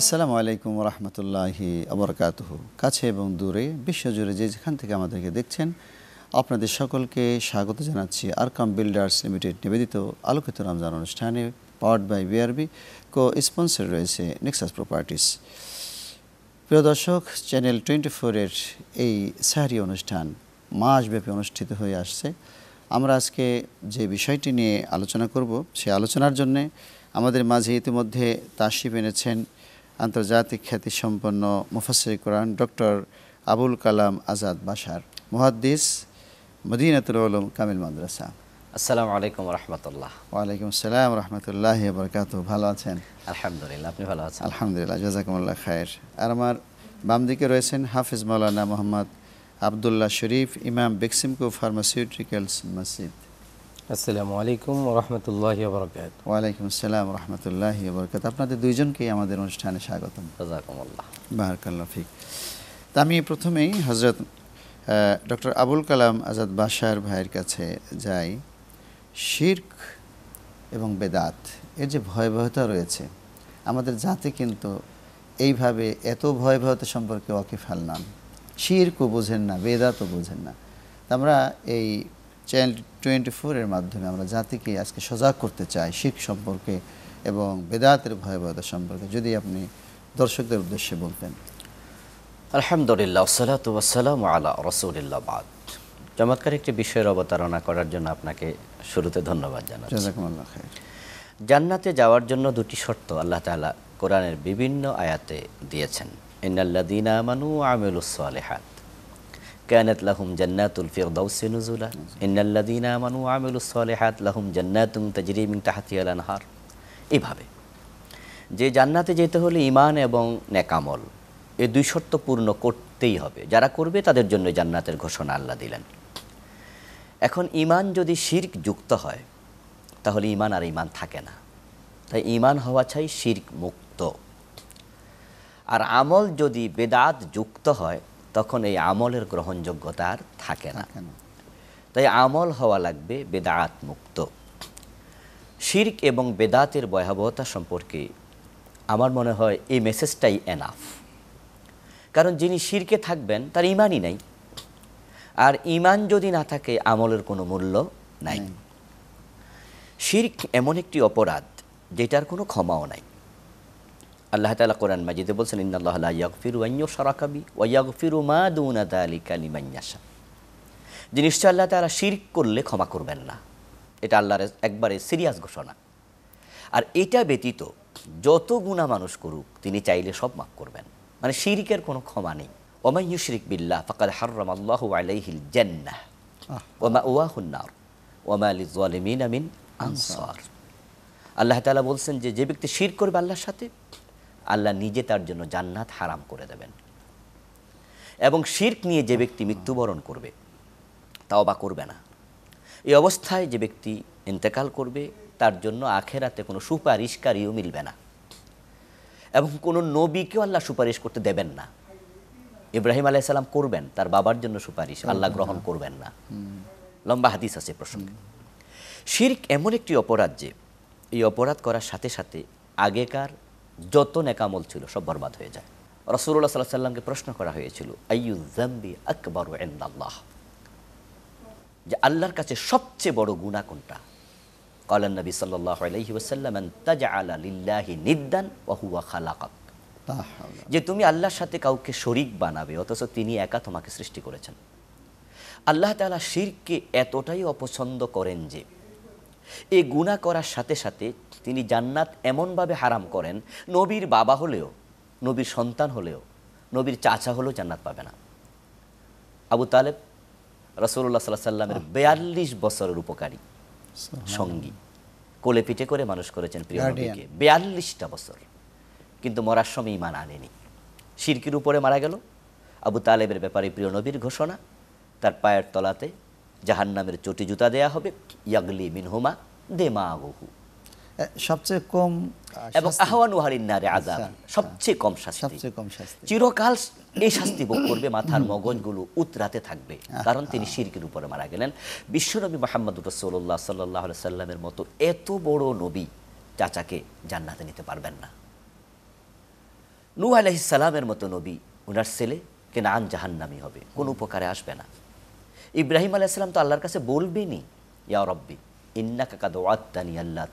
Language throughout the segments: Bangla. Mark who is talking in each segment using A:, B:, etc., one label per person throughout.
A: আসসালামু আলাইকুম রহমতুল্লাহি আবরকাতহ কাছে এবং দূরে বিশ্বজুড়ে যে যেখান থেকে আমাদেরকে দেখছেন আপনাদের সকলকে স্বাগত জানাচ্ছি আরকাম বিল্ডার্স লিমিটেড নিবেদিত আলোকিত রমজান অনুষ্ঠানে powered by BRB co sponsor রয়েছে নেক্সাস প্রপার্টিস প্রিয় দর্শক চ্যানেল টোয়েন্টি ফোরের এই সাহারি অনুষ্ঠান মাসব্যাপী অনুষ্ঠিত হয়ে আসছে আমরা আজকে যে বিষয়টি নিয়ে আলোচনা করব সে আলোচনার জন্যে আমাদের মাঝে ইতিমধ্যে তাসিফ এনেছেন আন্তর্জাতিক খ্যাতিসম্পন্ন মুফাসির কোরআন ডক্টর আবুল কালাম আজাদ বাসার মুহাদ্দিস মদিনাতুল আলম কামিল মাদ্রাসা
B: আসসালামু আলাইকুম রহমতুল্লাহ
A: ওয়ালাইকুম আসসালাম রহমতুল্লাহ বরকাত ভালো আছেন আলহামদুলিল্লাহ আপনি ভালো আছেন আলহামদুলিল্লাহ জাজাকুমুল্লাহ খায়ের আর আমার বাম দিকে রয়েছেন হাফিজ মৌলানা মোহাম্মদ আবদুল্লাহ শরীফ ইমাম বেক্সিমকো ফার্মাসিউটিক্যালস মসজিদ আসসালামু আলাইকুম রহমতুল্লাহ বরকাত ওয়ালাইকুম আসসালাম রহমতুল্লাহ বরকাত আপনাদের দুইজনকেই আমাদের অনুষ্ঠানে স্বাগতম রাজাকুমুল্লাহ বাহারকাল্লা ফিক তা আমি প্রথমেই হজরত ডক্টর আবুল কালাম আজাদ বাসার ভাইয়ের কাছে যাই শির্ক এবং বেদাত এর যে ভয়াবহতা রয়েছে আমাদের জাতি কিন্তু এইভাবে এত ভয়াবহতা সম্পর্কে ওয়াকিফাল নাম শিরকও বোঝেন না বেদাতও বোঝেন না আমরা এই চ্যানেল টোয়েন্টি ফোরের মাধ্যমে আমরা জাতিকে আজকে সজাগ করতে চাই শিখ সম্পর্কে এবং বেদাতের ভয়াবহতা সম্পর্কে যদি আপনি দর্শকদের উদ্দেশ্যে বলতেন
B: আলহামদুলিল্লাহ সালাত আলা রসুলিল্লাহ বাদ চমৎকার একটি বিষয়ের অবতারণা করার জন্য আপনাকে শুরুতে ধন্যবাদ জানাই জান্নাতে যাওয়ার জন্য দুটি শর্ত আল্লাহ তালা কোরআনের বিভিন্ন আয়াতে দিয়েছেন ইন্নাল্লাদিনা আমানু আমিলুস আলেহাত كانت لهم جنات الفردوس نزلا ان الذين امنوا وعملوا الصالحات لهم جنات تجري من تحتها الانهار এভাবে যে জান্নাতে যেতে হলে ইমান এবং নেকামল এ দুই শর্ত পূর্ণ করতেই হবে যারা করবে তাদের জন্য জান্নাতের ঘোষণা আল্লাহ দিলেন এখন ইমান যদি শির্ক যুক্ত হয় তাহলে ইমান আর ইমান থাকে না তাই ইমান হওয়া চাই শির্ক মুক্ত আর আমল যদি বেদাত যুক্ত হয় তখন এই আমলের গ্রহণযোগ্যতা আর থাকে না তাই আমল হওয়া লাগবে বেদাত মুক্ত শির্ক এবং বেদাতের ভয়াবহতা সম্পর্কে আমার মনে হয় এই মেসেজটাই এনাফ কারণ যিনি শিরকে থাকবেন তার ইমানই নাই আর ইমান যদি না থাকে আমলের কোনো মূল্য নাই শির্ক এমন একটি অপরাধ যেটার কোনো ক্ষমাও নাই আল্লাহ তালা কোরআন মাজিদে বলছেন ইন্দাল্লাহ সরাকাবি আলী যে নিশ্চয় আল্লাহ তালা শিরিক করলে ক্ষমা করবেন না এটা আল্লাহর একবারে সিরিয়াস ঘোষণা আর এটা ব্যতীত যত গুণা মানুষ করুক তিনি চাইলে সব মাফ করবেন মানে শিরিকের কোনো ক্ষমা নেই ওমাইয়ু শিরিক বিল্লাহ ফকাল হার্রম আল্লাহ আলাইহিল জান্নাহ ওমা ওয়াহুন্নার ওমা আলি জলিমিন আমিন আনসার আল্লাহ তালা বলছেন যে যে ব্যক্তি শির করবে আল্লাহর সাথে আল্লাহ নিজে তার জন্য জান্নাত হারাম করে দেবেন এবং শির্ক নিয়ে যে ব্যক্তি মৃত্যুবরণ করবে তাও বা করবে না এই অবস্থায় যে ব্যক্তি ইন্তেকাল করবে তার জন্য আখেরাতে কোনো সুপারিশকারীও মিলবে না এবং কোনো নবীকেও আল্লাহ সুপারিশ করতে দেবেন না ইব্রাহিম আলাইসাল্লাম করবেন তার বাবার জন্য সুপারিশ আল্লাহ গ্রহণ করবেন না লম্বা হাদিস আছে প্রসঙ্গে শির্ক এমন একটি অপরাধ যে এই অপরাধ করার সাথে সাথে আগেকার যত নেকামল ছিল সব বরবাদ হয়ে যায় রসুল্লাহ সাল্লাহ সাল্লামকে প্রশ্ন করা হয়েছিল আইউ আকবর আল্লাহ যে আল্লাহর কাছে সবচেয়ে বড় গুণা কোনটা কলান নবী সাল্লাহ আলহি ওসাল্লাম তাজা নিদ্দান যে তুমি আল্লাহর সাথে কাউকে শরিক বানাবে অথচ তিনি একা তোমাকে সৃষ্টি করেছেন আল্লাহ তালা শিরকে এতটাই অপছন্দ করেন যে এ গুণা করার সাথে সাথে তিনি জান্নাত এমনভাবে হারাম করেন নবীর বাবা হলেও নবীর সন্তান হলেও নবীর চাচা হলেও জান্নাত পাবে না আবু তালেব রসুল্লাহ সাল্লাহ সাল্লামের বেয়াল্লিশ বছরের উপকারী সঙ্গী কোলে পিঠে করে মানুষ করেছেন প্রিয় নবীকে বেয়াল্লিশটা বছর কিন্তু মরার সময় ইমান আনেনি সিরকির উপরে মারা গেল আবু তালেবের ব্যাপারে প্রিয় নবীর ঘোষণা তার পায়ের তলাতে জাহান্নামের চটি জুতা দেয়া হবে ইয়াগলি মিনহুমা দে মা
A: সবচেয়ে কম
B: এবং আহওয়ান ওহারিন নারে আজাব আচ্ছা, আচ্ছা। সবচেয়ে কম শাস্তি সবচেয়ে কম শাস্তি চিরকাল এই শাস্তি ভোগ করবে মাথার মগজগুলো উতরাতে থাকবে কারণ তিনি শিরকের উপরে মারা গেলেন বিশ্বনবী মোহাম্মদ রসোল্লা সাল্লাহ সাল্লামের মতো এত বড় নবী চাচাকে জান্নাতে নিতে পারবেন না নু আলহিসাল্লামের মতো নবী উনার ছেলে কেন কেনান জাহান্নামি হবে কোনো উপকারে আসবে না ইব্রাহিম আলাইসাল্লাম তো আল্লাহর কাছে বলবেনি ইয়া রব্বি ইন্না কাকা দোয়াত্তানি আল্লাহ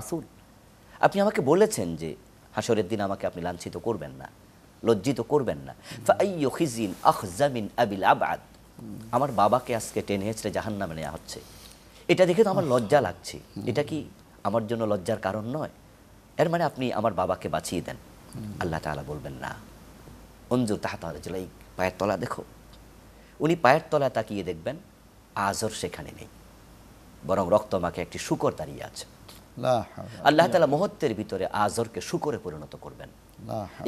B: আসুল আপনি আমাকে বলেছেন যে হাসরের দিন আমাকে আপনি লাঞ্ছিত করবেন না লজ্জিত করবেন না আবিল আবাদ আমার বাবাকে আজকে টেনে হেঁচড়ে জাহান নামে নেওয়া হচ্ছে এটা দেখে তো আমার লজ্জা লাগছে এটা কি আমার জন্য লজ্জার কারণ নয় এর মানে আপনি আমার বাবাকে বাঁচিয়ে দেন আল্লাহ তালা বলবেন না অঞ্জুর তাহা তাহলে চলে এই পায়ের তলা দেখো উনি পায়ের তলা তাকিয়ে দেখবেন আজর সেখানে নেই বরং রক্ত রক্তমাকে একটি শুকর দাঁড়িয়ে আছে আল্লাহ তালা মহত্বের ভিতরে আজরকে শুকরে পরিণত করবেন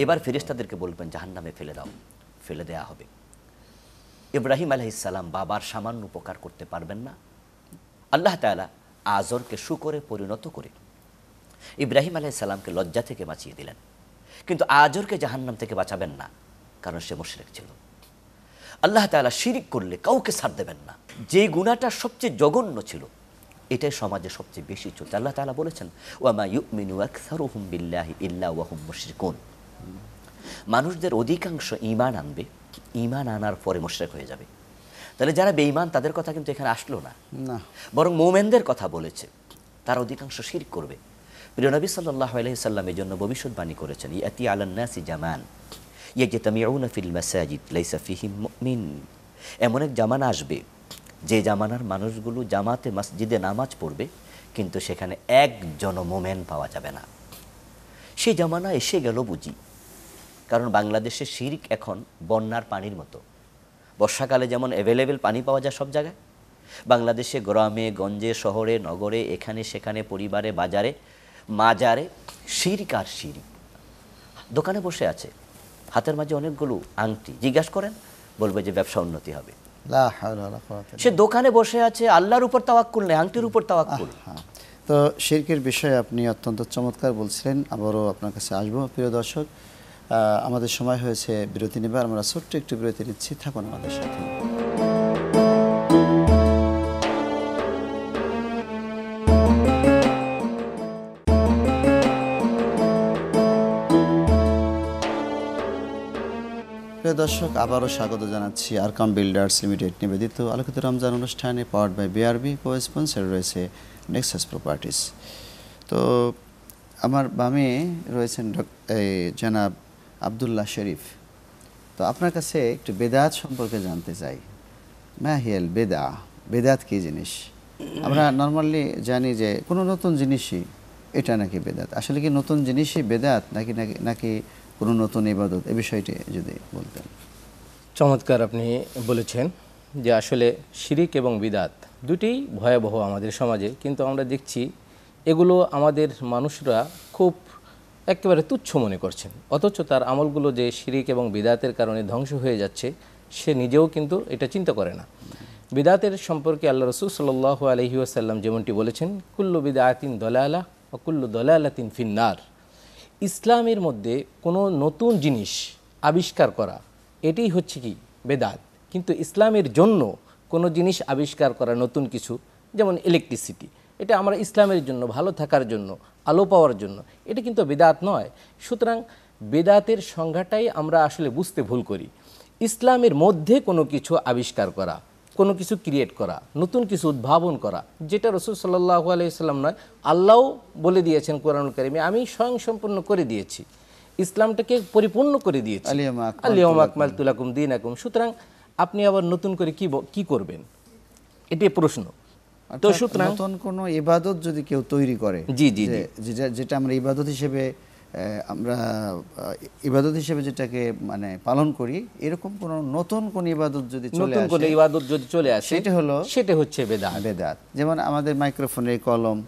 B: এবার ফেরিস্তাদেরকে বলবেন জাহান নামে ফেলে দাও ফেলে দেয়া হবে ইব্রাহিম আলহিসাল্লাম বাবার সামান্য উপকার করতে পারবেন না আল্লাহ তালা আজরকে শুকরে পরিণত করে ইব্রাহিম আলাইসাল্লামকে লজ্জা থেকে বাঁচিয়ে দিলেন কিন্তু আজরকে জাহান্নাম থেকে বাঁচাবেন না কারণ সে মুশরেক ছিল আল্লাহ তালা শিরিক করলে কাউকে ছাড় দেবেন না যে গুণাটা সবচেয়ে জঘন্য ছিল এটাই সমাজে সবচেয়ে বেশি চলছে আল্লাহ তালা বলেছেন ওয়ামা ইউমিনু আকসারুহুম বিল্লাহ ইল্লা ওয়াহুম মুশরিকুন মানুষদের অধিকাংশ ইমান আনবে ইমান আনার পরে মুশরেক হয়ে যাবে তাহলে যারা বেঈমান তাদের কথা কিন্তু এখানে আসলো না বরং মোমেনদের কথা বলেছে তারা অধিকাংশ শির করবে প্রিয় নবী সাল্লাহ সাল্লামের জন্য ভবিষ্যৎবাণী করেছেন ইয়াতি আলান্নাসি জামান ইয়ে যে তামিউনা ফিল মাসাজিদ লাইসা ফিহিম মিন এমন এক জামান আসবে যে জামানার মানুষগুলো জামাতে মসজিদে নামাজ পড়বে কিন্তু সেখানে একজন মোমেন পাওয়া যাবে না সে জামানা এসে গেল বুঝি কারণ বাংলাদেশে শির্ক এখন বন্যার পানির মতো বর্ষাকালে যেমন অ্যাভেলেবেল পানি পাওয়া যায় সব জায়গায় বাংলাদেশে গ্রামে গঞ্জে শহরে নগরে এখানে সেখানে পরিবারে বাজারে মাজারে শিরিক আর শিরিক দোকানে বসে আছে হাতের মাঝে অনেকগুলো আংটি জিজ্ঞাসা করেন বলবে যে ব্যবসা উন্নতি হবে সে দোকানে বসে আছে আল্লাহর উপর তাওয়াক্কুল নেই আংটির উপর তাওয়াক্কুল
A: তো শিরকের বিষয়ে আপনি অত্যন্ত চমৎকার বলছিলেন আবারও আপনার কাছে আসবো প্রিয় দর্শক আমাদের সময় হয়েছে বিরতি নেবার আমরা ছোট্ট একটু বিরতি নিচ্ছি থাকুন আমাদের সাথে প্রিয় দর্শক আবারও স্বাগত জানাচ্ছি আরকাম বিল্ডার্স লিমিটেড নিবেদিত আলোকিত রমজান অনুষ্ঠানে power by BRB co sponsor রয়েছে নেক্সাস প্রপার্টিস তো আমার বামে রয়েছেন জনাব আবদুল্লাহ শরীফ তো আপনার কাছে একটু বেদাত সম্পর্কে জানতে চাই মাহিয়াল বেদা বেদাত কী জিনিস আমরা নর্মালি জানি যে কোনো নতুন জিনিসই এটা নাকি বেদাত আসলে কি নতুন জিনিসই বেদাত নাকি নাকি নাকি কোনো নতুন ইবাদত এ বিষয়টি যদি বলতেন
C: চমৎকার আপনি বলেছেন যে আসলে শিরিক এবং বিদাত দুটি ভয়াবহ আমাদের সমাজে কিন্তু আমরা দেখছি এগুলো আমাদের মানুষরা খুব একেবারে তুচ্ছ মনে করছেন অথচ তার আমলগুলো যে শিরিক এবং বিদাতের কারণে ধ্বংস হয়ে যাচ্ছে সে নিজেও কিন্তু এটা চিন্তা করে না বিদাতের সম্পর্কে আল্লাহ রসুল সাল্লাহ আলহিউসাল্লাম যেমনটি বলেছেন কুল্লু বিদাতিন দলালা ও কুল্লু তিন ফিন্নার ইসলামের মধ্যে কোনো নতুন জিনিস আবিষ্কার করা এটাই হচ্ছে কি বেদাত কিন্তু ইসলামের জন্য কোনো জিনিস আবিষ্কার করা নতুন কিছু যেমন ইলেকট্রিসিটি এটা আমরা ইসলামের জন্য ভালো থাকার জন্য আলো পাওয়ার জন্য এটা কিন্তু বেদাত নয় সুতরাং বেদাতের সংজ্ঞাটাই আমরা আসলে বুঝতে ভুল করি ইসলামের মধ্যে কোনো কিছু আবিষ্কার করা কোনো কিছু ক্রিয়েট করা নতুন কিছু উদ্ভাবন করা যেটা রসুল সাল্লাহ আলাইসাল্লাম নয় আল্লাহ বলে দিয়েছেন কোরআন কারিমে আমি স্বয়ং সম্পূর্ণ করে দিয়েছি ইসলামটাকে পরিপূর্ণ করে দিয়েছি আলিয়ম আকমাল তুলাকুম দিন আকুম সুতরাং আপনি আবার নতুন করে কি কি করবেন এটাই প্রশ্ন তো সুতরাং নতুন
A: কোনো ইবাদত যদি কেউ তৈরি করে জি জি যেটা আমরা ইবাদত হিসেবে আমরা ইবাদত হিসেবে যেটাকে মানে পালন করি এরকম কোন নতুন কোন ইবাদত যদি চলে আসে কোন
C: ইবাদত যদি চলে আসে সেটা
A: হলো সেটা হচ্ছে বেদাত বেদাত যেমন আমাদের মাইক্রোফোনে কলম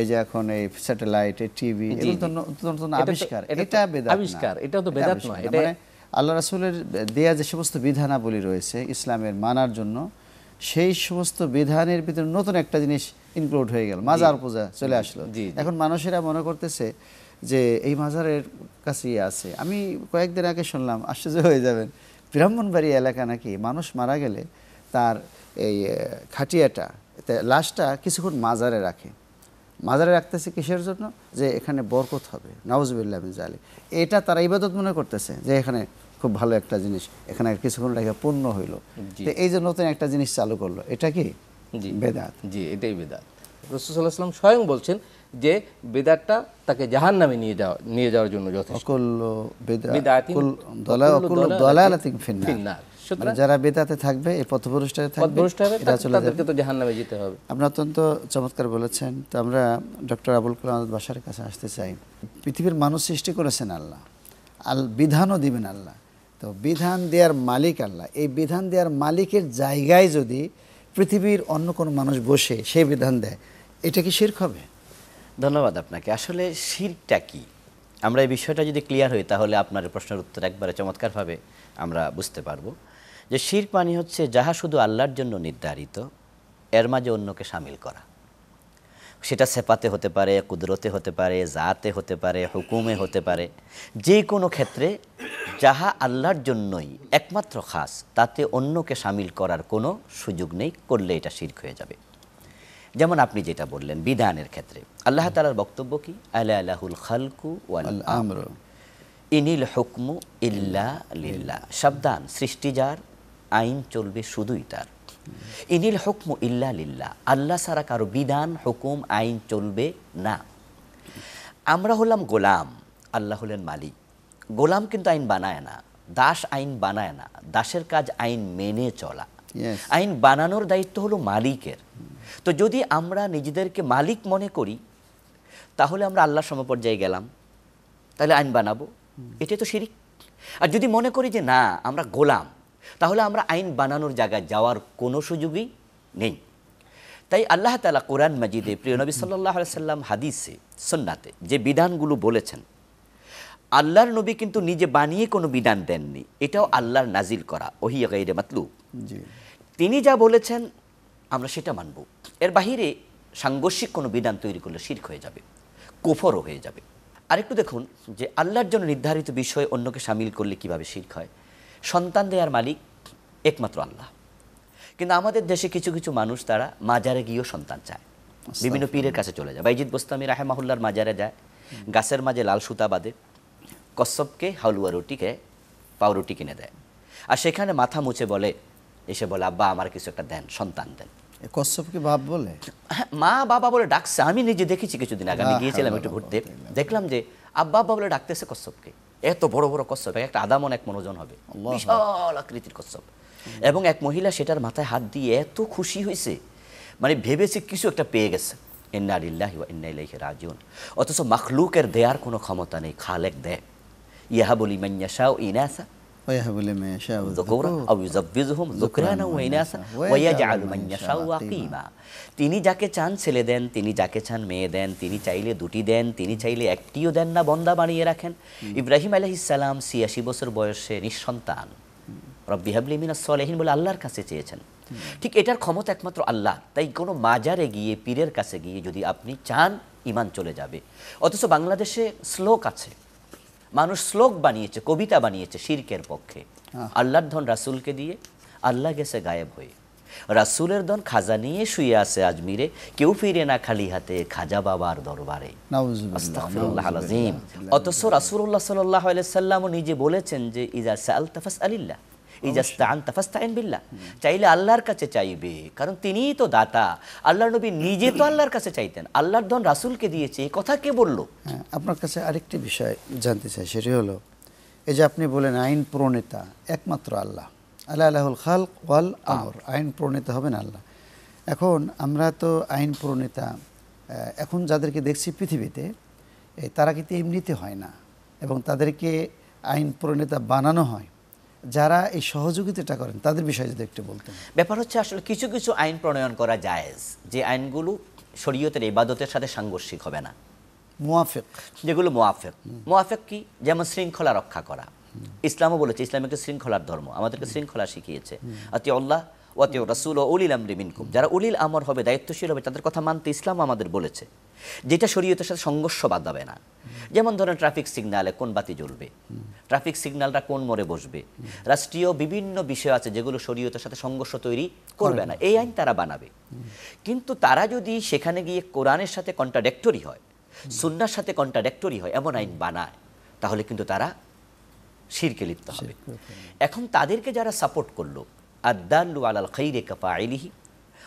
A: এই যে এখন এই স্যাটেলাইট এই টিভি এগুলো নতুন আবিষ্কার এটা বেদাত আবিষ্কার এটা তো বেদাত নয় এটা মানে আল্লাহ রাসূলের দেয়া যে সমস্ত বিধানাবলী রয়েছে ইসলামের মানার জন্য সেই সমস্ত বিধানের ভিতরে নতুন একটা জিনিস ইনক্লুড হয়ে গেল মাজার পূজা চলে আসলো এখন মানুষেরা মনে করতেছে যে এই মাজারের ইয়ে আছে আমি কয়েকদিন আগে শুনলাম আশ্চর্য হয়ে যাবেন ব্রাহ্মণবাড়ি এলাকা নাকি মানুষ মারা গেলে তার এই খাটিয়াটা লাশটা কিছুক্ষণ মাজারে রাখে মাজারে রাখতেছে কিসের জন্য যে এখানে বরকত হবে নওয়াজবিল্লাহ জালি এটা তারা ইবাদত মনে করতেছে যে এখানে খুব ভালো একটা জিনিস এখানে কিছুক্ষণ রেখে পূর্ণ হইলো তো এই যে নতুন একটা জিনিস চালু করলো এটা কি
C: বেদাত জি এটাই বেদাত রসুল্লাহ স্বয়ং বলছেন যে বেদাতটা তাকে জাহান নামে নিয়ে যাওয়া নিয়ে যাওয়ার জন্য যথেষ্ট মানে যারা
A: বেদাতে থাকবে এই পথপুরুষটা
C: থাকবে তাদেরকে তো জাহান নামে যেতে হবে
A: আপনি অত্যন্ত চমৎকার বলেছেন তো আমরা ডক্টর আবুল কালাম বাসার কাছে আসতে চাই পৃথিবীর মানুষ সৃষ্টি করেছেন আল্লাহ আল বিধানও দিবেন আল্লাহ তো বিধান দেওয়ার মালিক আল্লাহ এই বিধান দেওয়ার মালিকের জায়গায় যদি পৃথিবীর অন্য কোনো মানুষ বসে সেই বিধান দেয় এটা কি শির্ক হবে ধন্যবাদ আপনাকে আসলে
B: শিরটা কি আমরা এই বিষয়টা যদি ক্লিয়ার হই তাহলে আপনার প্রশ্নের উত্তর একবারে চমৎকারভাবে আমরা বুঝতে পারবো যে শির মানে হচ্ছে যাহা শুধু আল্লাহর জন্য নির্ধারিত এর মাঝে অন্যকে সামিল করা সেটা সেপাতে হতে পারে কুদরতে হতে পারে জাতে হতে পারে হুকুমে হতে পারে যে কোনো ক্ষেত্রে যাহা আল্লাহর জন্যই একমাত্র খাস তাতে অন্যকে সামিল করার কোনো সুযোগ নেই করলে এটা শির হয়ে যাবে যেমন আপনি যেটা বললেন বিধানের ক্ষেত্রে আল্লাহ তালার বক্তব্য কি আল্লাহ আল্লাহুল খালকু ওয়াল আমর ইনিল হুকমু ইল্লা লিল্লা সাবধান সৃষ্টি যার আইন চলবে শুধুই তার ইনিল হুকমু ইল্লা লিল্লা আল্লাহ সারা কারো বিধান হুকুম আইন চলবে না আমরা হলাম গোলাম আল্লাহ হলেন মালিক গোলাম কিন্তু আইন বানায় না দাস আইন বানায় না দাসের কাজ আইন মেনে চলা আইন বানানোর দায়িত্ব হলো মালিকের তো যদি আমরা নিজেদেরকে মালিক মনে করি তাহলে আমরা আল্লাহ সমপর্যায়ে গেলাম তাহলে আইন বানাবো এটাই তো শিরিক আর যদি মনে করি যে না আমরা গোলাম তাহলে আমরা আইন বানানোর জায়গায় যাওয়ার কোনো সুযোগই নেই তাই আল্লাহ তালা কোরআন মাজিদে প্রিয় নবী সাল্লাহ সাল্লাম হাদিসে সন্নাতে যে বিধানগুলো বলেছেন আল্লাহর নবী কিন্তু নিজে বানিয়ে কোনো বিধান দেননি এটাও আল্লাহর নাজিল করা ওহি গাইরে মাতলু জি তিনি যা বলেছেন আমরা সেটা মানব এর বাহিরে সাংঘর্ষিক কোনো বিধান তৈরি করলে শির্ক হয়ে যাবে কুফরও হয়ে যাবে আরেকটু দেখুন যে আল্লাহর জন্য নির্ধারিত বিষয়ে অন্যকে সামিল করলে কিভাবে শির্ক হয় সন্তান দেয়ার মালিক একমাত্র আল্লাহ কিন্তু আমাদের দেশে কিছু কিছু মানুষ তারা মাজারে গিয়েও সন্তান চায় বিভিন্ন পীরের কাছে চলে যায় বাইজিৎ বোস্তামি রাহেমাহুল্লার মাজারে যায় গাছের মাঝে লাল সুতা বাঁধে কশ্যপকে হালুয়া রুটি খেয়ে পাউরুটি কিনে দেয় আর সেখানে মাথা মুছে বলে এসে বলে আব্বা আমার কিছু একটা দেন সন্তান দেন
A: কশ্যপকে বাপ বলে
B: হ্যাঁ, মা বাবা বলে ডাকছে আমি নিজে দেখেছি কিছুদিন আগে আমি গিয়েছিলাম একটু ঘুরতে দেখলাম যে আব্বা আব্বা বলে ডাকতেছে কশ্যপকে এত বড় বড় কশ্যপ একটা আদামন এক মনোজন হবে বিশাল আকৃতির কশ্যপ এবং এক মহিলা সেটার মাথায় হাত দিয়ে এত খুশি হয়েছে মানে ভেবেছে কিছু একটা পেয়ে গেছে ইন্নারিল্লাহি ওয়া ইন্না ইলাইহি রাজিউন অথচ মাখলুকের দেয়ার কোনো ক্ষমতা নেই খালেক দেয় ইহা বলি মান্যাসা ও ইনাসা ويهب لمن يشاء ذكورا او يزبذهم ذكرانا واناثا ويجعل من يشاء عقيما তিনি যাকে চান ছেলে দেন তিনি যাকে চান মেয়ে দেন তিনি চাইলে দুটি দেন তিনি চাইলে একটিও দেন না বন্দা বানিয়ে রাখেন ইব্রাহিম আলহিসাল্লাম ছিয়াশি বছর বয়সে নিঃসন্তান রব্বি বলে আল্লাহর কাছে চেয়েছেন ঠিক এটার ক্ষমতা একমাত্র আল্লাহ তাই কোনো মাজারে গিয়ে পীরের কাছে গিয়ে যদি আপনি চান ইমান চলে যাবে অথচ বাংলাদেশে শ্লোক আছে মানুষ শ্লোক বানিয়েছে কবিতা বানিয়েছে শিরকের পক্ষে হ্যাঁ। আল্লাহর ধন রাসুলকে দিয়ে আল্লাহ গেছে গায়েব হয়ে রাসুলের ধন খাজা নিয়ে শুয়ে আছে আজমিরে কেউ ফিরে না খালি হাতে খাজা বাবার দরবারে অথচ রাসুল্লাহ সাল্লাহ সাল্লামও নিজে বলেছেন যে ইজা সাল তাফাস আলিল্লাহ বিল্লাহ চাইলে আল্লাহর কাছে চাইবে কারণ তিনিই তো দাতা আল্লাহ নবী নিজে তো আল্লাহর কাছে চাইতেন আল্লাহর ধন রাসুলকে দিয়েছে এই কথা কে বলল
A: হ্যাঁ, আপনার কাছে আরেকটি বিষয় জানতে চাই সেটি হলো এই যে আপনি বলেন আইন প্রণেতা একমাত্র আল্লাহ আল্লাহ আল্লাহুল খাল ওয়াল আমর আইন প্রণেতা হবেন আল্লাহ এখন আমরা তো আইন প্রণেতা এখন যাদেরকে দেখছি পৃথিবীতে তারা কিন্তু এমনিতে হয় না এবং তাদেরকে আইন প্রণেতা বানানো হয় যারা এই সহযোগিতাটা করেন তাদের বিষয়ে যদি একটু বলতেন
B: ব্যাপার হচ্ছে আসলে কিছু কিছু আইন প্রণয়ন করা যায়জ যে আইনগুলো শরীয়তের ইবাদতের সাথে সাংঘর্ষিক হবে না মোয়াফেক যেগুলো মোয়াফেক মোয়াফেক কি যেমন শৃঙ্খলা রক্ষা করা ইসলামও বলেছে ইসলাম একটা শৃঙ্খলার ধর্ম আমাদেরকে শৃঙ্খলা শিখিয়েছে আতি আল্লাহ ওয়াতিউ রাসুল ও উলিল আমরি মিনকুম যারা উলিল আমর হবে দায়িত্বশীল হবে তাদের কথা মানতে ইসলাম আমাদের বলেছে যেটা শরীয়তের সাথে সংঘর্ষ বাঁধাবে না যেমন ধরেন ট্রাফিক সিগনালে কোন বাতি জ্বলবে ট্রাফিক সিগনালটা কোন মোড়ে বসবে রাষ্ট্রীয় বিভিন্ন বিষয় আছে যেগুলো শরীয়তের সাথে সংঘর্ষ তৈরি করবে না এই আইন তারা বানাবে কিন্তু তারা যদি সেখানে গিয়ে কোরআনের সাথে কন্ট্রাডাক্টরি হয় সুন্নার সাথে কন্ট্রাডাক্টরি হয় এমন আইন বানায় তাহলে কিন্তু তারা শিরকে লিপ্ত হবে এখন তাদেরকে যারা সাপোর্ট করলো আদাল্লু আলাল খৈরে কাফা আইলিহি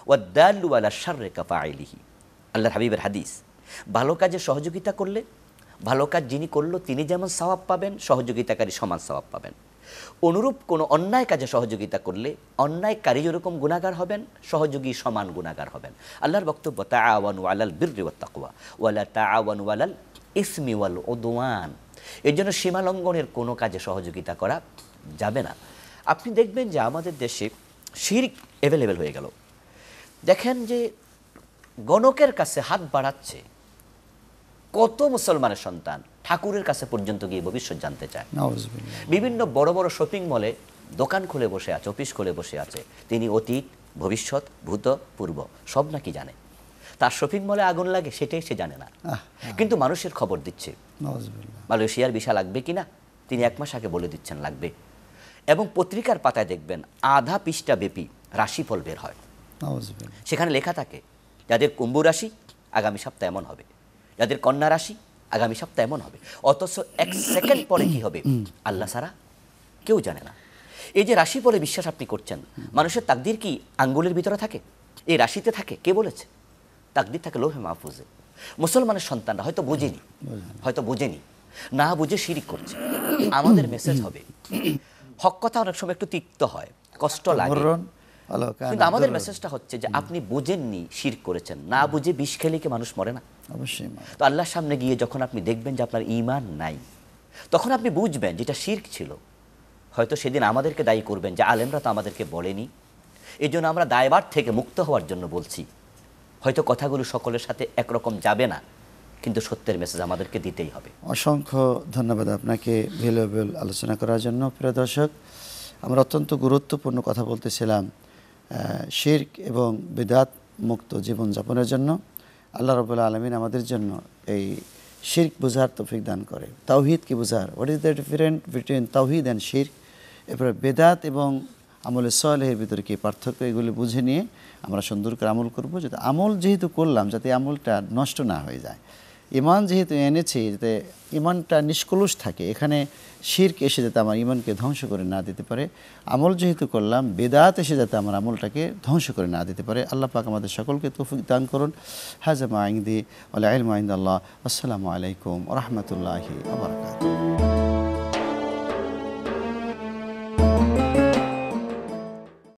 B: ওয়াদ্দাল্লু আলা শার্রে কাফা আইলিহি আল্লাহর হাবিবের হাদিস ভালো কাজে সহযোগিতা করলে ভালো কাজ যিনি করলো তিনি যেমন স্বভাব পাবেন সহযোগিতাকারী সমান স্বভাব পাবেন অনুরূপ কোনো অন্যায় কাজে সহযোগিতা করলে অন্যায়কারী যেরকম গুণাগার হবেন সহযোগী সমান গুণাগার হবেন আল্লাহর বক্তব্য তা আওয়ান ওয়ালাল বীর তাকুয়া ওয়ালা তা আওয়ান ওয়ালাল ইসমিওয়াল ওয়াল ওদোয়ান এর জন্য সীমালঙ্ঘনের কোনো কাজে সহযোগিতা করা যাবে না আপনি দেখবেন যে আমাদের দেশে শির অ্যাভেলেবেল হয়ে গেল দেখেন যে গণকের কাছে হাত বাড়াচ্ছে কত মুসলমানের সন্তান ঠাকুরের কাছে পর্যন্ত গিয়ে ভবিষ্যৎ জানতে চায় বিভিন্ন বড় বড় শপিং মলে দোকান খুলে বসে আছে অফিস খুলে বসে আছে তিনি অতীত ভবিষ্যৎ ভূত পূর্ব সব নাকি জানে তার শপিং মলে আগুন লাগে সেটাই সে জানে না হ্যাঁ। কিন্তু মানুষের খবর দিচ্ছে মালয়েশিয়ার বিশা লাগবে কিনা তিনি এক মাস আগে বলে দিচ্ছেন লাগবে এবং পত্রিকার পাতায় দেখবেন আধা পৃষ্ঠা ব্যাপী রাশিফল বের হয় সেখানে লেখা থাকে যাদের কুম্ভ রাশি আগামী সপ্তাহ এমন হবে যাদের কন্যা রাশি আগামী সপ্তাহ এমন হবে অথচ এক সেকেন্ড পরে কি হবে আল্লাহ সারা কেউ জানে না এই যে রাশি বলে বিশ্বাস আপনি করছেন মানুষের তাকদির কি আঙ্গুলের ভিতরে থাকে এই রাশিতে থাকে কে বলেছে তাকদির থাকে লোভে মাহফুজে মুসলমানের সন্তানরা হয়তো বুঝেনি হয়তো বুঝেনি না বুঝে শিরিক করছে আমাদের মেসেজ হবে হক কথা অনেক সময় একটু তিক্ত হয় কষ্ট লাগে কিন্তু আমাদের মেসেজটা হচ্ছে যে আপনি বোঝেননি শির করেছেন না বুঝে বিষ খেলে কি মানুষ মরে না অবশ্যই তো আল্লাহর সামনে গিয়ে যখন আপনি দেখবেন যে আপনার ইমান নাই তখন আপনি বুঝবেন যেটা শির্ক ছিল হয়তো সেদিন আমাদেরকে দায়ী করবেন যে আলেমরা তো আমাদেরকে বলেনি এই জন্য আমরা দায়বার থেকে মুক্ত হওয়ার জন্য বলছি হয়তো কথাগুলো সকলের সাথে একরকম যাবে না কিন্তু সত্যের মেসেজ আমাদেরকে দিতেই হবে
A: অসংখ্য ধন্যবাদ আপনাকে ভ্যালুয়েবল আলোচনা করার জন্য প্রিয় দর্শক আমরা অত্যন্ত গুরুত্বপূর্ণ কথা বলতেছিলাম শির্ক এবং বেদাত মুক্ত জীবনযাপনের জন্য আল্লাহ রবুল্লা আলমিন আমাদের জন্য এই শির্ক বোঝার তফিক দান করে তাওহিদ কি বোঝার what is the different between তাওহিদ অ্যান্ড শির্ক এরপরে বেদাত এবং আমলে সলেহের ভিতরে কি পার্থক্য এগুলি বুঝে নিয়ে আমরা সুন্দর করে আমল করবো যাতে আমল যেহেতু করলাম যাতে আমলটা নষ্ট না হয়ে যায় ইমান যেহেতু এনেছি যাতে ইমানটা নিষ্কলুষ থাকে এখানে শির্ক এসে যাতে আমার ইমানকে ধ্বংস করে না দিতে পারে আমল যেহেতু করলাম বেদাত এসে যাতে আমার আমলটাকে ধ্বংস করে না দিতে পারে আল্লাহ পাক আমাদের সকলকে তৌফিক দান করুন হাজামা আইন্দি আল্লাহ আলমাইন্দ আল্লাহ আসসালামু আলাইকুম রহমতুল্লাহি আবরকাত